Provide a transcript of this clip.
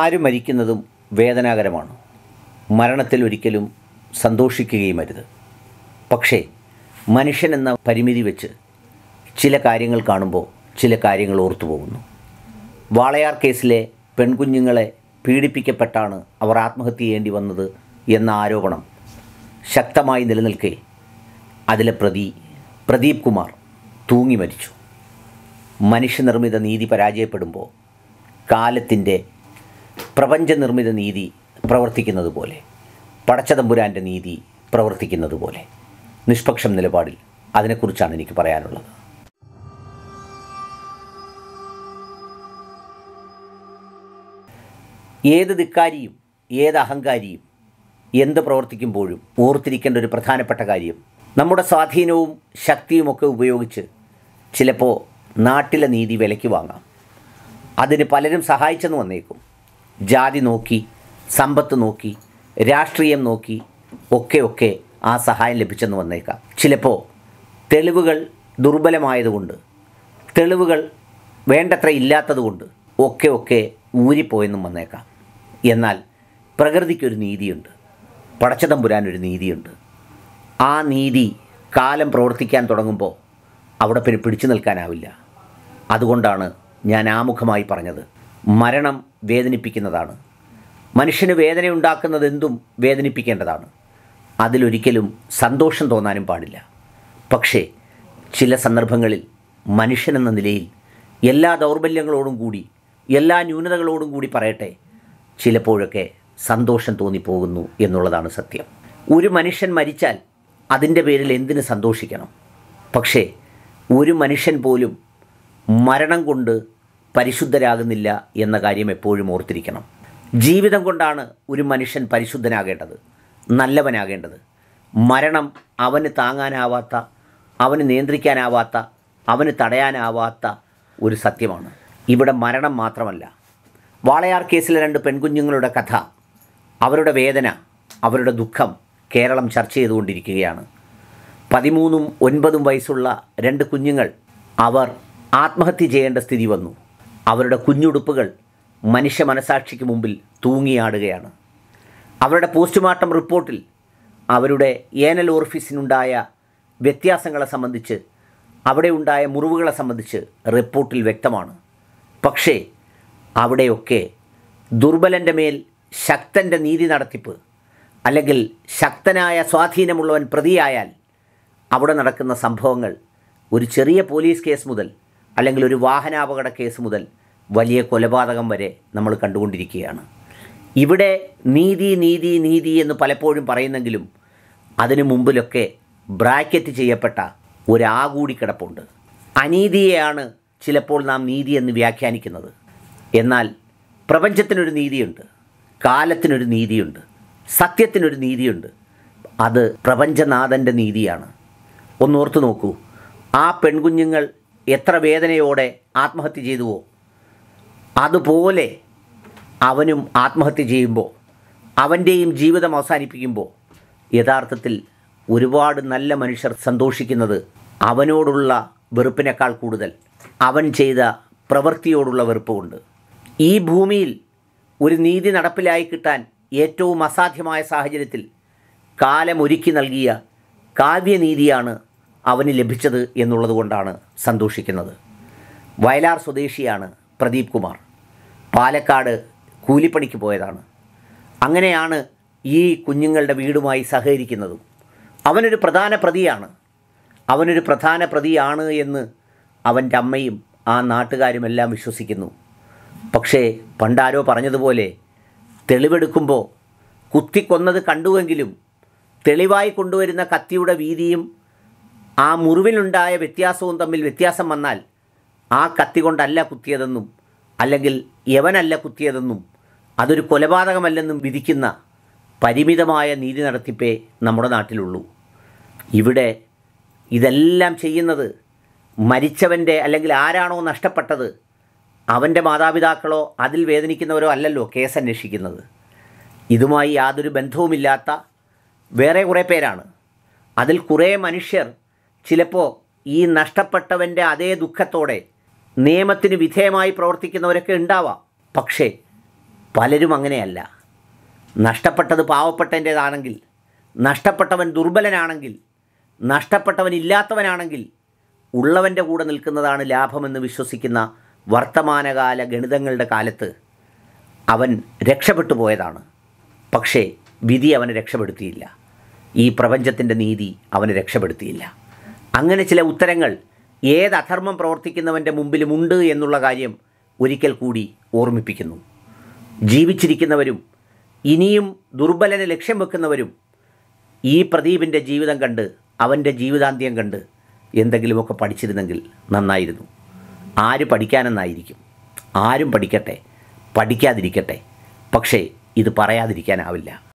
ആര് മരിക്കുന്നതും വേദനാകരമാണ് മരണത്തിൽ ഒരിക്കലും സന്തോഷിക്കുകയും അരുത് പക്ഷേ മനുഷ്യൻ എന്ന പരിമിതി വെച്ച് ചില കാര്യങ്ങൾ കാണുമ്പോൾ ചില കാര്യങ്ങൾ ഓർത്തു പോകുന്നു വാളയാർ കേസിലെ പെൺകുഞ്ഞുങ്ങളെ പീഡിപ്പിക്കപ്പെട്ടാണ് അവർ ആത്മഹത്യ ചെയ്യേണ്ടി വന്നത് എന്ന ആരോപണം ശക്തമായി നിലനിൽക്കെ അതിലെ പ്രതി പ്രദീപ് കുമാർ തൂങ്ങി മരിച്ചു മനുഷ്യനിർമ്മിത നീതി പരാജയപ്പെടുമ്പോൾ കാലത്തിൻ്റെ പ്രപഞ്ചനിർമ്മിത നീതി പ്രവർത്തിക്കുന്നത് പോലെ പടച്ചതമ്പുരാൻ്റെ നീതി പ്രവർത്തിക്കുന്നത് പോലെ നിഷ്പക്ഷം നിലപാടിൽ അതിനെക്കുറിച്ചാണ് എനിക്ക് പറയാനുള്ളത് ഏത് ധിക്കാരിയും ഏത് അഹങ്കാരിയും എന്ത് പ്രവർത്തിക്കുമ്പോഴും ഓർത്തിരിക്കേണ്ട ഒരു പ്രധാനപ്പെട്ട കാര്യം നമ്മുടെ സ്വാധീനവും ശക്തിയുമൊക്കെ ഉപയോഗിച്ച് ചിലപ്പോൾ നാട്ടിലെ നീതി വിലയ്ക്ക് വാങ്ങാം അതിന് പലരും സഹായിച്ചെന്ന് വന്നേക്കും ജാതി നോക്കി സമ്പത്ത് നോക്കി രാഷ്ട്രീയം നോക്കി ഒക്കെ ഒക്കെ ആ സഹായം ലഭിച്ചെന്ന് വന്നേക്കാം ചിലപ്പോൾ തെളിവുകൾ ദുർബലമായതുകൊണ്ട് തെളിവുകൾ വേണ്ടത്ര ഇല്ലാത്തതുകൊണ്ട് ഒക്കെ ഒക്കെ ഊരിപ്പോയെന്നും വന്നേക്കാം എന്നാൽ പ്രകൃതിക്കൊരു നീതിയുണ്ട് പടച്ചതമ്പുരാനൊരു നീതിയുണ്ട് ആ നീതി കാലം പ്രവർത്തിക്കാൻ തുടങ്ങുമ്പോൾ അവിടെ പിന്നെ പിടിച്ചു നിൽക്കാനാവില്ല അതുകൊണ്ടാണ് ഞാൻ ആമുഖമായി പറഞ്ഞത് മരണം വേദനിപ്പിക്കുന്നതാണ് മനുഷ്യന് വേദന ഉണ്ടാക്കുന്നത് എന്തും വേദനിപ്പിക്കേണ്ടതാണ് അതിലൊരിക്കലും സന്തോഷം തോന്നാനും പാടില്ല പക്ഷേ ചില സന്ദർഭങ്ങളിൽ മനുഷ്യനെന്ന നിലയിൽ എല്ലാ ദൗർബല്യങ്ങളോടും കൂടി എല്ലാ ന്യൂനതകളോടും കൂടി പറയട്ടെ ചിലപ്പോഴൊക്കെ സന്തോഷം തോന്നിപ്പോകുന്നു എന്നുള്ളതാണ് സത്യം ഒരു മനുഷ്യൻ മരിച്ചാൽ അതിൻ്റെ പേരിൽ എന്തിനു സന്തോഷിക്കണം പക്ഷേ ഒരു മനുഷ്യൻ പോലും മരണം കൊണ്ട് പരിശുദ്ധരാകുന്നില്ല എന്ന കാര്യം എപ്പോഴും ഓർത്തിരിക്കണം ജീവിതം കൊണ്ടാണ് ഒരു മനുഷ്യൻ പരിശുദ്ധനാകേണ്ടത് നല്ലവനാകേണ്ടത് മരണം അവന് താങ്ങാനാവാത്ത അവന് നിയന്ത്രിക്കാനാവാത്ത അവന് തടയാനാവാത്ത ഒരു സത്യമാണ് ഇവിടെ മരണം മാത്രമല്ല വാളയാർ കേസിലെ രണ്ട് പെൺകുഞ്ഞുങ്ങളുടെ കഥ അവരുടെ വേദന അവരുടെ ദുഃഖം കേരളം ചർച്ച ചെയ്തുകൊണ്ടിരിക്കുകയാണ് പതിമൂന്നും ഒൻപതും വയസ്സുള്ള രണ്ട് കുഞ്ഞുങ്ങൾ അവർ ആത്മഹത്യ ചെയ്യേണ്ട സ്ഥിതി വന്നു അവരുടെ കുഞ്ഞുടുപ്പുകൾ മനുഷ്യ മനസാക്ഷിക്ക് മുമ്പിൽ തൂങ്ങിയാടുകയാണ് അവരുടെ പോസ്റ്റ്മോർട്ടം റിപ്പോർട്ടിൽ അവരുടെ ഏനൽ ഓർഫീസിനുണ്ടായ വ്യത്യാസങ്ങളെ സംബന്ധിച്ച് അവിടെ ഉണ്ടായ മുറിവുകളെ സംബന്ധിച്ച് റിപ്പോർട്ടിൽ വ്യക്തമാണ് പക്ഷേ അവിടെയൊക്കെ ദുർബലൻ്റെ മേൽ ശക്തൻ്റെ നീതി നടത്തിപ്പ് അല്ലെങ്കിൽ ശക്തനായ സ്വാധീനമുള്ളവൻ പ്രതിയായാൽ അവിടെ നടക്കുന്ന സംഭവങ്ങൾ ഒരു ചെറിയ പോലീസ് കേസ് മുതൽ അല്ലെങ്കിൽ ഒരു വാഹനാപകട കേസ് മുതൽ വലിയ കൊലപാതകം വരെ നമ്മൾ കണ്ടുകൊണ്ടിരിക്കുകയാണ് ഇവിടെ നീതി നീതി നീതി എന്ന് പലപ്പോഴും പറയുന്നെങ്കിലും അതിനു മുമ്പിലൊക്കെ ബ്രാക്കറ്റ് ചെയ്യപ്പെട്ട ഒരാകൂടി കിടപ്പുണ്ട് അനീതിയെയാണ് ചിലപ്പോൾ നാം നീതി എന്ന് വ്യാഖ്യാനിക്കുന്നത് എന്നാൽ പ്രപഞ്ചത്തിനൊരു നീതിയുണ്ട് കാലത്തിനൊരു നീതിയുണ്ട് സത്യത്തിനൊരു നീതിയുണ്ട് അത് പ്രപഞ്ചനാഥൻ്റെ നീതിയാണ് ഒന്നോർത്ത് നോക്കൂ ആ പെൺകുഞ്ഞുങ്ങൾ എത്ര വേദനയോടെ ആത്മഹത്യ ചെയ്തുവോ അതുപോലെ അവനും ആത്മഹത്യ ചെയ്യുമ്പോൾ അവൻ്റെയും ജീവിതം അവസാനിപ്പിക്കുമ്പോൾ യഥാർത്ഥത്തിൽ ഒരുപാട് നല്ല മനുഷ്യർ സന്തോഷിക്കുന്നത് അവനോടുള്ള വെറുപ്പിനേക്കാൾ കൂടുതൽ അവൻ ചെയ്ത പ്രവൃത്തിയോടുള്ള വെറുപ്പുമുണ്ട് ഈ ഭൂമിയിൽ ഒരു നീതി നടപ്പിലായി കിട്ടാൻ ഏറ്റവും അസാധ്യമായ സാഹചര്യത്തിൽ കാലമൊരുക്കി നൽകിയ കാവ്യനീതിയാണ് അവന് ലഭിച്ചത് എന്നുള്ളതുകൊണ്ടാണ് സന്തോഷിക്കുന്നത് വയലാർ സ്വദേശിയാണ് പ്രദീപ് കുമാർ പാലക്കാട് കൂലിപ്പണിക്ക് പോയതാണ് അങ്ങനെയാണ് ഈ കുഞ്ഞുങ്ങളുടെ വീടുമായി സഹകരിക്കുന്നതും അവനൊരു പ്രധാന പ്രതിയാണ് അവനൊരു പ്രധാന പ്രതിയാണ് എന്ന് അവൻ്റെ അമ്മയും ആ നാട്ടുകാരുമെല്ലാം വിശ്വസിക്കുന്നു പക്ഷേ പണ്ടാരോ പറഞ്ഞതുപോലെ തെളിവെടുക്കുമ്പോൾ കുത്തിക്കൊന്നത് കണ്ടുവെങ്കിലും തെളിവായി കൊണ്ടുവരുന്ന കത്തിയുടെ വീതിയും ആ മുറിവിലുണ്ടായ വ്യത്യാസവും തമ്മിൽ വ്യത്യാസം വന്നാൽ ആ കത്തി കൊണ്ടല്ല കുത്തിയതെന്നും അല്ലെങ്കിൽ യവനല്ല കുത്തിയതെന്നും അതൊരു കൊലപാതകമല്ലെന്നും വിധിക്കുന്ന പരിമിതമായ നീതി നടത്തിപ്പേ നമ്മുടെ നാട്ടിലുള്ളൂ ഇവിടെ ഇതെല്ലാം ചെയ്യുന്നത് മരിച്ചവൻ്റെ അല്ലെങ്കിൽ ആരാണോ നഷ്ടപ്പെട്ടത് അവൻ്റെ മാതാപിതാക്കളോ അതിൽ വേദനിക്കുന്നവരോ അല്ലല്ലോ കേസ് അന്വേഷിക്കുന്നത് ഇതുമായി യാതൊരു ബന്ധവുമില്ലാത്ത വേറെ കുറേ പേരാണ് അതിൽ കുറേ മനുഷ്യർ ചിലപ്പോൾ ഈ നഷ്ടപ്പെട്ടവൻ്റെ അതേ ദുഃഖത്തോടെ നിയമത്തിന് വിധേയമായി പ്രവർത്തിക്കുന്നവരൊക്കെ ഉണ്ടാവാം പക്ഷേ പലരും അങ്ങനെയല്ല നഷ്ടപ്പെട്ടത് പാവപ്പെട്ടതിൻ്റേതാണെങ്കിൽ നഷ്ടപ്പെട്ടവൻ ദുർബലനാണെങ്കിൽ നഷ്ടപ്പെട്ടവൻ ഇല്ലാത്തവനാണെങ്കിൽ ഉള്ളവൻ്റെ കൂടെ നിൽക്കുന്നതാണ് ലാഭമെന്ന് വിശ്വസിക്കുന്ന വർത്തമാനകാല ഗണിതങ്ങളുടെ കാലത്ത് അവൻ രക്ഷപ്പെട്ടു പോയതാണ് പക്ഷേ വിധി അവനെ രക്ഷപ്പെടുത്തിയില്ല ഈ പ്രപഞ്ചത്തിൻ്റെ നീതി അവനെ രക്ഷപ്പെടുത്തിയില്ല അങ്ങനെ ചില ഉത്തരങ്ങൾ ഏത് അധർമ്മം പ്രവർത്തിക്കുന്നവൻ്റെ മുമ്പിലുമുണ്ട് എന്നുള്ള കാര്യം ഒരിക്കൽ കൂടി ഓർമ്മിപ്പിക്കുന്നു ജീവിച്ചിരിക്കുന്നവരും ഇനിയും ദുർബലനെ ലക്ഷ്യം വെക്കുന്നവരും ഈ പ്രദീപിൻ്റെ ജീവിതം കണ്ട് അവൻ്റെ ജീവിതാന്ത്യം കണ്ട് എന്തെങ്കിലുമൊക്കെ പഠിച്ചിരുന്നെങ്കിൽ നന്നായിരുന്നു ആര് പഠിക്കാനെന്നായിരിക്കും ആരും പഠിക്കട്ടെ പഠിക്കാതിരിക്കട്ടെ പക്ഷേ ഇത് പറയാതിരിക്കാനാവില്ല